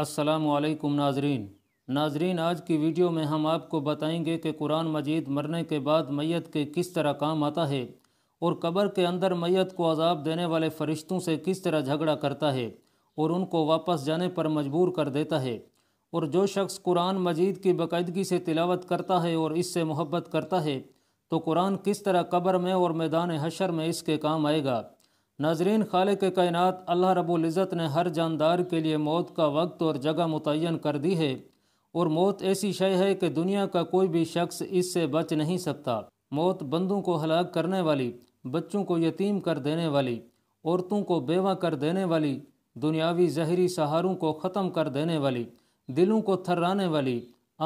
असलकम नाजरीन नाजरीन आज की वीडियो में हम आपको बताएंगे कि कुरान मजीद मरने के बाद मैत के किस तरह काम आता है और कब्र के अंदर मैत को अजाब देने वाले फ़रिश्तों से किस तरह झगड़ा करता है और उनको वापस जाने पर मजबूर कर देता है और जो शख्स कुरान मजीद की बाकायदगी से तिलावत करता है और इससे मोहब्बत करता है तो कुरान किस तरह कब्र में और मैदान हशर में इसके काम आएगा नाजरीन खाल के कायनत अल्लाह रबुल्ज़त ने हर जानदार के लिए मौत का वक्त और जगह मुतन कर दी है और मौत ऐसी शय है कि दुनिया का कोई भी शख्स इससे बच नहीं सकता मौत बंदों को हलाक करने वाली बच्चों को यतीम कर देने वाली औरतों को बेवा कर देने वाली दुनियावी जहरी सहारों को ख़त्म कर देने वाली दिलों को थर्राने वाली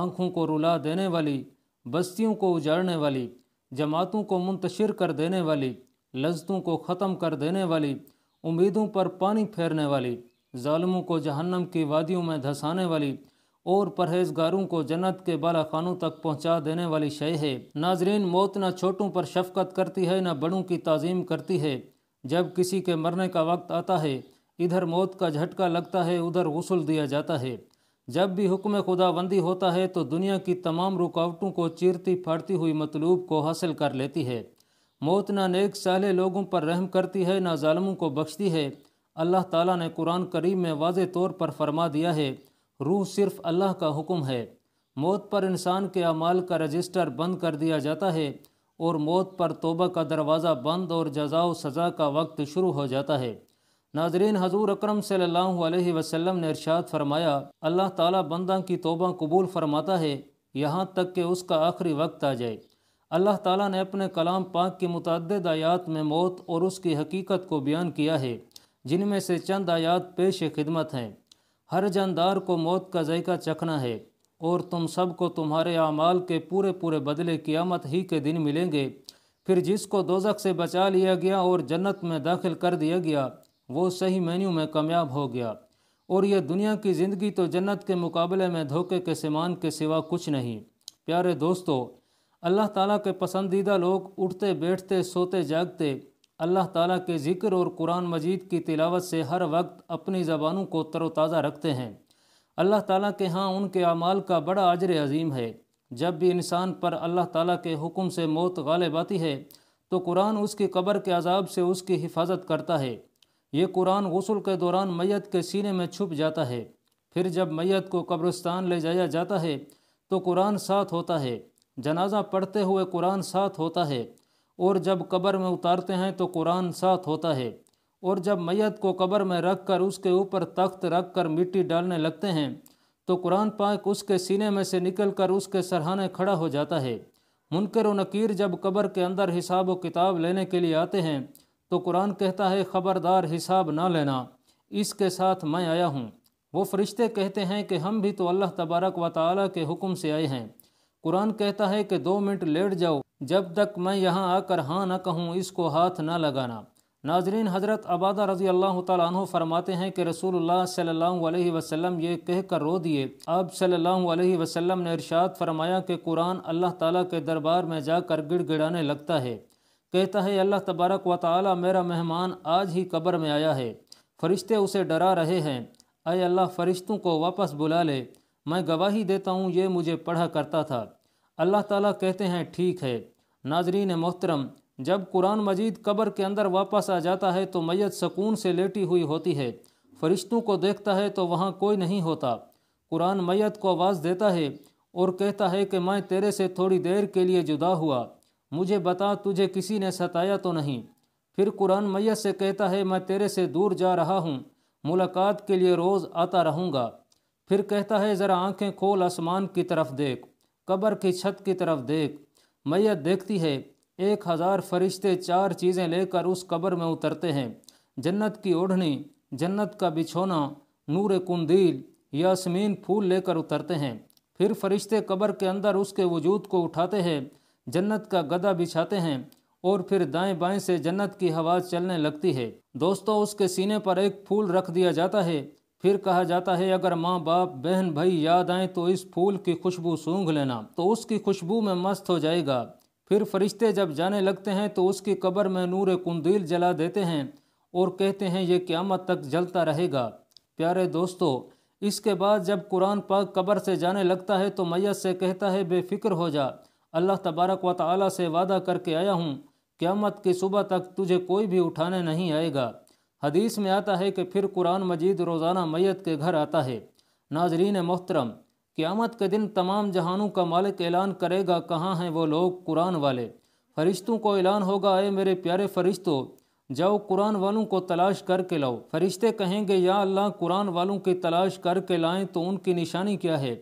आँखों को रुला देने वाली बस्तियों को उजाड़ने वाली जमातों को मुंतशिर कर देने वाली लजतों को ख़त्म कर देने वाली उम्मीदों पर पानी फेरने वाली ालमों को जहन्नम की वादियों में धंसाने वाली और परहेजगारों को जन्नत के बाला खानों तक पहुंचा देने वाली शय है नाजरीन मौत ना छोटों पर शफकत करती है ना बड़ों की तज़ीम करती है जब किसी के मरने का वक्त आता है इधर मौत का झटका लगता है उधर गसल दिया जाता है जब भी हुक्म खुदाबंदी होता है तो दुनिया की तमाम रुकावटों को चीरती फाड़ती हुई मतलूब को हासिल कर लेती है मौत ना नेक साले लोगों पर रहम करती है ना ालमों को बख्शती है अल्लाह ताला ने कुरान करीम में वाज तौर पर फरमा दिया है रूह सिर्फ अल्लाह का हुक्म है मौत पर इंसान के अमाल का रजिस्टर बंद कर दिया जाता है और मौत पर तोबा का दरवाज़ा बंद और जजाओ सज़ा का वक्त शुरू हो जाता है नाजरीन हजूर अक्रम सम ने इरशाद फरमाया अल्लाह ताला बंदा की तोबा कबूल फरमाता है यहाँ तक कि उसका आखिरी वक्त आ जाए अल्लाह ताला ने अपने कलाम पाक की मुतद आयात में मौत और उसकी हकीकत को बयान किया है जिनमें से चंद आयात पेश खिदमत हैं हर जानदार को मौत का जयका चखना है और तुम सबको तुम्हारे अमाल के पूरे पूरे बदले क़ियामत ही के दिन मिलेंगे फिर जिसको दोजक से बचा लिया गया और जन्नत में दाखिल कर दिया गया वो सही मेन्यू में कामयाब हो गया और यह दुनिया की ज़िंदगी तो जन्नत के मुकाबले में धोखे के सामान के सिवा कुछ नहीं प्यारे दोस्तों अल्लाह ताला के पसंदीदा लोग उठते बैठते सोते जागते अल्लाह ताला के ज़िक्र और कुरान मजीद की तिलावत से हर वक्त अपनी ज़बानों को तरोताज़ा रखते हैं अल्लाह ताला के यहाँ उनके अमाल का बड़ा आजर अजीम है जब भी इंसान पर अल्लाह ताला के हुक्म से मौत गालिब आती है तो कुरान उसकी कब्र के अजाब से उसकी हिफाजत करता है ये कुरान गसल के दौरान मैत के सीने में छुप जाता है फिर जब मैत को कब्रस्तान ले जाया जाता है तो कुरान साथ होता है जनाजा पढ़ते हुए कुरान साथ होता है और जब कब्र में उतारते हैं तो कुरान साथ होता है और जब मैत को कब्र में रख कर उसके ऊपर तख्त रख कर मिट्टी डालने लगते हैं तो कुरान पाक उसके सीने में से निकल कर उसके सरहाने खड़ा हो जाता है मुनकर नकीर जब कब्र के अंदर हिसाब व किताब लेने के लिए आते हैं तो कुरान कहता है ख़बरदार हिसाब ना लेना इसके साथ मैं आया हूँ वो फरिश्ते कहते हैं कि हम भी तो अल्लाह तबारक व ताली के हुक्म से आए हैं कुरान कहता है कि दो मिनट लेट जाओ जब तक मैं यहाँ आकर हाँ ना कहूँ इसको हाथ ना लगाना नाजरीन हज़रत आबादा रज़ी अल्लाह तु फरमाते हैं कि रसूल सल्ला वसलम ये कह कर रो दिए अब सल्ला वसम ने इरशाद फरमाया कि कुरान अल्लाह ताला के दरबार में जाकर गिड़गिड़ाने लगता है कहता है अल्लाह तबारक व ताली मेरा मेहमान आज ही कब्र में आया है फरिश्ते उसे डरा रहे हैं अय अल्लाह फरिश्तों को वापस बुला ले मैं गवाही देता हूँ ये मुझे पढ़ा करता था अल्लाह ताला कहते हैं ठीक है नाजरीन मोहतरम जब कुरान मजीद कब्र के अंदर वापस आ जाता है तो मैत सकून से लेटी हुई होती है फरिश्तों को देखता है तो वहाँ कोई नहीं होता कुरान मैत को आवाज़ देता है और कहता है कि मैं तेरे से थोड़ी देर के लिए जुदा हुआ मुझे बता तुझे किसी ने सताया तो नहीं फिर कुरान मैत से कहता है मैं तेरे से दूर जा रहा हूँ मुलाकात के लिए रोज़ आता रहूँगा फिर कहता है ज़रा आंखें खोल आसमान की तरफ देख कब्र की छत की तरफ देख मैयत देखती है एक हज़ार फरिश्ते चार चीज़ें लेकर उस कब्र में उतरते हैं जन्नत की ओढ़नी जन्नत का बिछोना नूर कुंदील यासमीन फूल लेकर उतरते हैं फिर फरिश्ते कब्र के अंदर उसके वजूद को उठाते हैं जन्नत का गदा बिछाते हैं और फिर दाएं बाएं से जन्नत की हवा चलने लगती है दोस्तों उसके सीने पर एक फूल रख दिया जाता है फिर कहा जाता है अगर माँ बाप बहन भाई याद आए तो इस फूल की खुशबू सूंघ लेना तो उसकी खुशबू में मस्त हो जाएगा फिर फरिश्ते जब जाने लगते हैं तो उसकी कब्र में नूर कुंदील जला देते हैं और कहते हैं ये क़्यामत तक जलता रहेगा प्यारे दोस्तों इसके बाद जब कुरान पाक कब्र से जाने लगता है तो मैय से कहता है बेफिक्र हो जा अल्लाह तबारक व ताली से वादा करके आया हूँ क़्यामत की सुबह तक तुझे कोई भी उठाने नहीं आएगा हदीस में आता है कि फिर कुरान मजीद रोज़ाना मैत के घर आता है नाजरीन मोहतरम क़्यामत के दिन तमाम जहानों का मालिक ऐलान करेगा कहाँ हैं वो लोग कुरान वाले फरिश्तों को ऐलान होगा अरे मेरे प्यारे फरिश्तों जाओ कुरान वालों को तलाश करके लाओ फरिश्ते कहेंगे या अल्लाह कुरान वालों की तलाश करके लाएं तो उनकी निशानी क्या है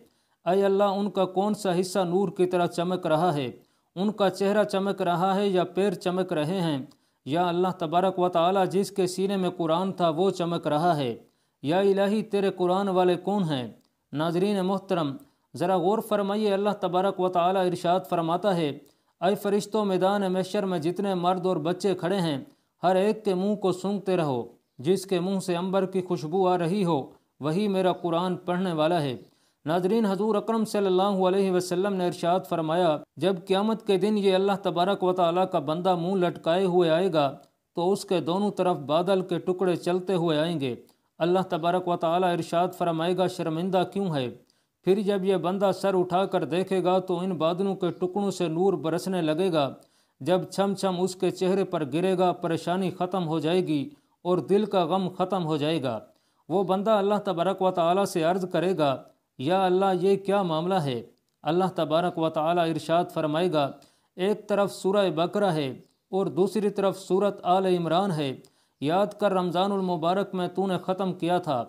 अय अल्लाह उनका कौन सा हिस्सा नूर की तरह चमक रहा है उनका चेहरा चमक रहा है या पैर चमक रहे हैं या अल्लाह तबारक व ताली जिसके सीने में कुरान था वो चमक रहा है या इलाही तेरे कुरान वाले कौन हैं नाजरीन मोहतरम ज़रा गौर फरमाइए अल्लाह तबारक व ताली इरशाद फरमाता है अय फरिश्तों मैदान मशर में जितने मर्द और बच्चे खड़े हैं हर एक के मुँह को सूंघते रहो जिसके मुँह से अंबर की खुशबू आ रही हो वही मेरा कुरान पढ़ने वाला है नाजरीन हजूर अक्रम वसल्लम ने इरशाद फरमाया जब क़्यामत के दिन ये अल्लाह तबारक व ताली का बंदा मुँह लटकाए हुए आएगा तो उसके दोनों तरफ बादल के टुकड़े चलते हुए आएंगे अल्लाह तबारक व ताली इरशाद फरमाएगा शर्मिंदा क्यों है फिर जब यह बंदा सर उठा कर देखेगा तो इन बादलों के टुकड़ों से नूर बरसने लगेगा जब छम छम उसके चेहरे पर गिरेगा परेशानी ख़त्म हो जाएगी और दिल का गम ख़त्म हो जाएगा वो बंदा अल्लाह तबारक व ताली से अर्ज़ करेगा या अल्लाह ये क्या मामला है अल्लाह तबारक व ताली इरशाद फरमाएगा एक तरफ सूरह बकरा है और दूसरी तरफ सूरत आल इमरान है याद कर रमज़ानमबारक में तूने ख़त्म किया था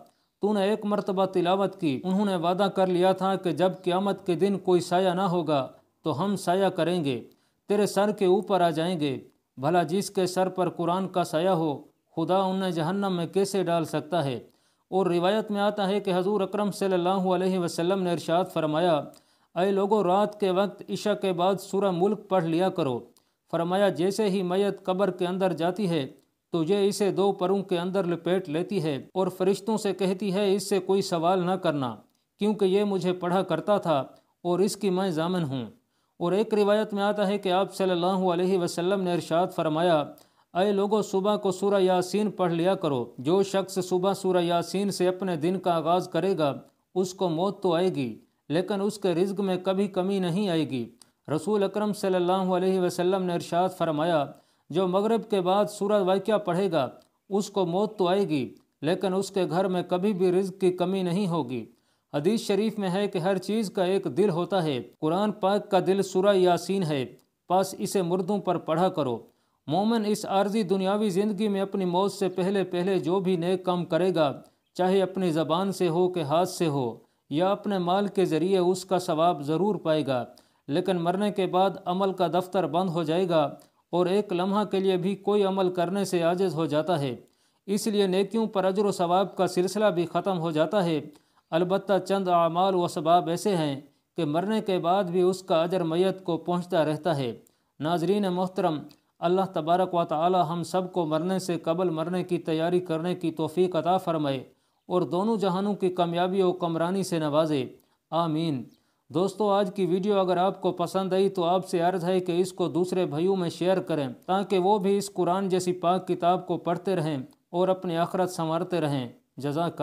तूने एक मरतबा तिलावत की उन्होंने वादा कर लिया था कि जब क़्यामत के दिन कोई साया ना होगा तो हम साया करेंगे तेरे सर के ऊपर आ जाएंगे भला जिसके सर पर कुरान का साया हो खुदा उन्हें जहन्नम में कैसे डाल सकता है और रिवायत में आता है कि हजूर अक्रम सल्लल्लाहु ने इरशाद फरमाया अय लोगों रात के वक्त इशा के बाद सूर मुल्क पढ़ लिया करो फरमाया जैसे ही मैत कब्र के अंदर जाती है तो ये इसे दो परों के अंदर लपेट लेती है और फरिश्तों से कहती है इससे कोई सवाल न करना क्योंकि ये मुझे पढ़ा करता था और इसकी मैं जामन हूँ और एक रिवायत में आता है कि आप सल्लल्लाहु अलैहि वसल्लम ने इरशाद फरमाया अय लोगों सुबह को सूर्य यासीन पढ़ लिया करो जो शख्स सुबह सूर्य यासीन से अपने दिन का आगाज़ करेगा उसको मौत तो आएगी लेकिन उसके रिज्क में कभी कमी नहीं आएगी रसूल अक्रम सम ने इरशाद फरमाया जो मगरब के बाद सूरज वाक्य पढ़ेगा उसको मौत तो आएगी लेकिन उसके घर में कभी भी रिज्क की कमी नहीं होगी हदीस शरीफ में है कि हर चीज़ का एक दिल होता है कुरान पाक का दिल सूर्य यासीन है बस इसे मुर्दों पर पढ़ा करो मोमन इस आर्जी दुनियावी ज़िंदगी में अपनी मौत से पहले पहले जो भी नेक काम करेगा चाहे अपनी ज़बान से हो के हाथ से हो या अपने माल के ज़रिए उसका सवाब ज़रूर पाएगा लेकिन मरने के बाद अमल का दफ्तर बंद हो जाएगा और एक लम्हा के लिए भी कोई अमल करने से आजिज़ हो जाता है इसलिए नेकियों पर अजर सवाब का सिलसिला भी ख़त्म हो जाता है अलबत् चंद अमाल व सबाब ऐसे हैं कि मरने के बाद भी उसका अजर मैत को पहुँचता रहता है नाजरीन मोहतरम अल्लाह तबारक व ताली हम सब को मरने से कबल मरने की तैयारी करने की तोफ़ी अता फ़रमाए और दोनों जहानों की कामयाबी और कमरानी से नवाजे आमीन दोस्तों आज की वीडियो अगर आपको पसंद आई तो आपसे अर्ज़ है कि इसको दूसरे भाइयों में शेयर करें ताकि वो भी इस कुरान जैसी पाक किताब को पढ़ते रहें और अपने आखरत संवारते रहें जजाक